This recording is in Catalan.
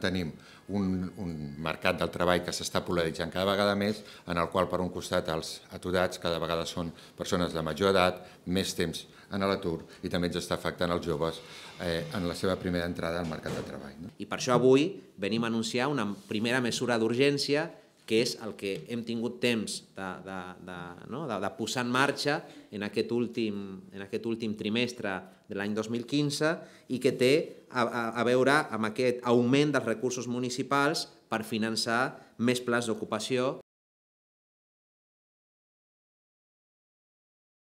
Tenim un, un mercat del treball que s'està polaritzant cada vegada més, en el qual per un costat els aturats cada vegada són persones de major edat, més temps en l'atur i també ens està afectant els joves eh, en la seva primera entrada al mercat de treball. No? I per això avui venim a anunciar una primera mesura d'urgència que és el que hem tingut temps de, de, de, no? de, de posar en marxa en aquest últim, en aquest últim trimestre de l'any 2015 i que té a, a, a veure amb aquest augment dels recursos municipals per finançar més plans d'ocupació